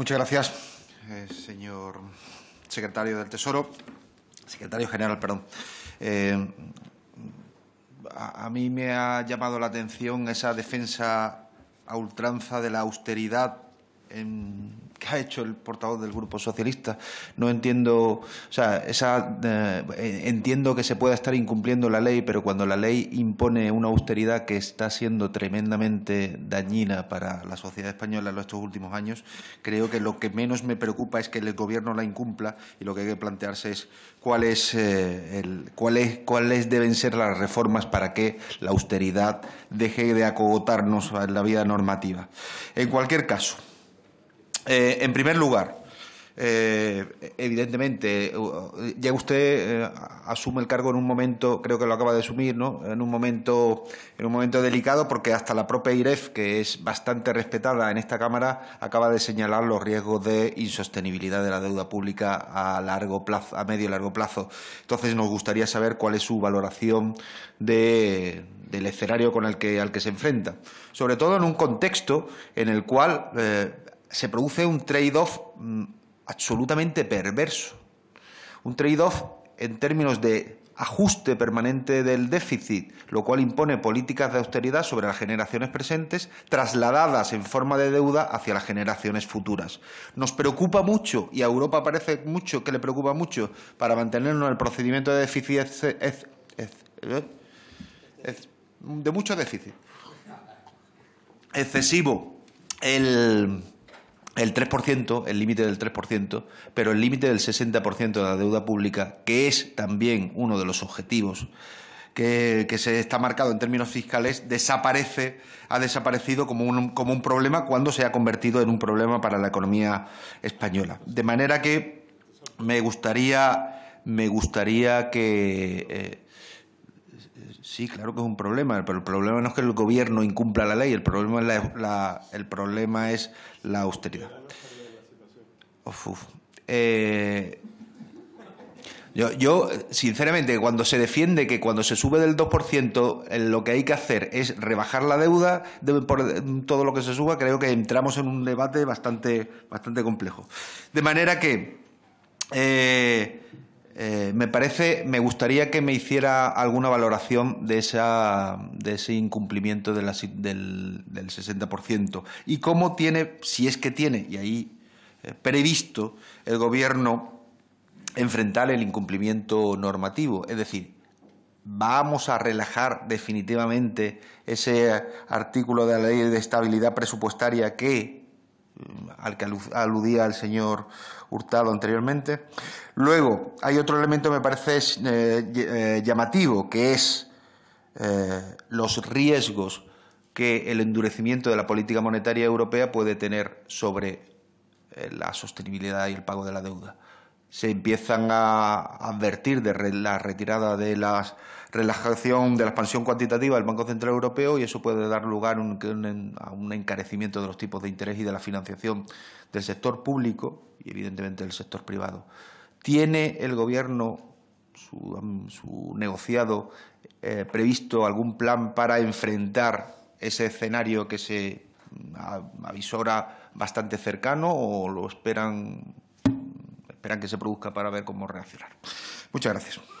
Muchas gracias, eh, señor secretario del Tesoro, secretario general, perdón. Eh, a, a mí me ha llamado la atención esa defensa a ultranza de la austeridad en ha hecho el portavoz del Grupo Socialista. No entiendo, o sea, eh, entiendo que se pueda estar incumpliendo la ley, pero cuando la ley impone una austeridad que está siendo tremendamente dañina para la sociedad española en estos últimos años, creo que lo que menos me preocupa es que el Gobierno la incumpla y lo que hay que plantearse es cuál es, eh, es, cuáles deben ser las reformas para que la austeridad deje de acogotarnos en la vida normativa. En cualquier caso, eh, en primer lugar, eh, evidentemente, ya usted eh, asume el cargo en un momento, creo que lo acaba de asumir, ¿no? En un momento, en un momento delicado, porque hasta la propia IREF, que es bastante respetada en esta Cámara, acaba de señalar los riesgos de insostenibilidad de la deuda pública a largo plazo, a medio y largo plazo. Entonces, nos gustaría saber cuál es su valoración del escenario con el que al que se enfrenta, sobre todo en un contexto en el cual se produce un trade-off mm, absolutamente perverso. Un trade-off en términos de ajuste permanente del déficit, lo cual impone políticas de austeridad sobre las generaciones presentes, trasladadas en forma de deuda hacia las generaciones futuras. Nos preocupa mucho, y a Europa parece mucho que le preocupa mucho, para mantenernos en el procedimiento de déficit ¿eh? de mucho déficit excesivo el 3%, el límite del 3%, pero el límite del 60% de la deuda pública, que es también uno de los objetivos que, se está marcado en términos fiscales, desaparece, ha desaparecido como un, como un problema cuando se ha convertido en un problema para la economía española. De manera que me gustaría, me gustaría que... Eh, Sí, claro que es un problema, pero el problema no es que el gobierno incumpla la ley, el problema es la, el problema es la austeridad. Eh, yo, sinceramente, cuando se defiende que cuando se sube del 2%, eh, lo que hay que hacer es rebajar la deuda por todo lo que se suba, creo que entramos en un debate bastante, bastante complejo. De manera que... Eh, eh, me parece, me gustaría que me hiciera alguna valoración de, esa, de ese incumplimiento de la, del, 60% y cómo tiene, si es que tiene, y ahí eh, previsto el Gobierno enfrentar el incumplimiento normativo. Es decir, vamos a relajar definitivamente ese artículo de la Ley de Estabilidad Presupuestaria que al que aludía el señor Hurtado anteriormente. Luego, hay otro elemento que me parece eh, eh, llamativo, que es eh, los riesgos que el endurecimiento de la política monetaria europea puede tener sobre la sostenibilidad y el pago de la deuda se empiezan a advertir de la retirada de la relajación de la expansión cuantitativa del Banco Central Europeo y eso puede dar lugar a un encarecimiento de los tipos de interés y de la financiación del sector público y evidentemente del sector privado. ¿Tiene el Gobierno su, negociado eh, previsto algún plan para enfrentar ese escenario que se mm, avisora bastante cercano o lo esperan esperan que se produzca para ver cómo reaccionar. Muchas gracias.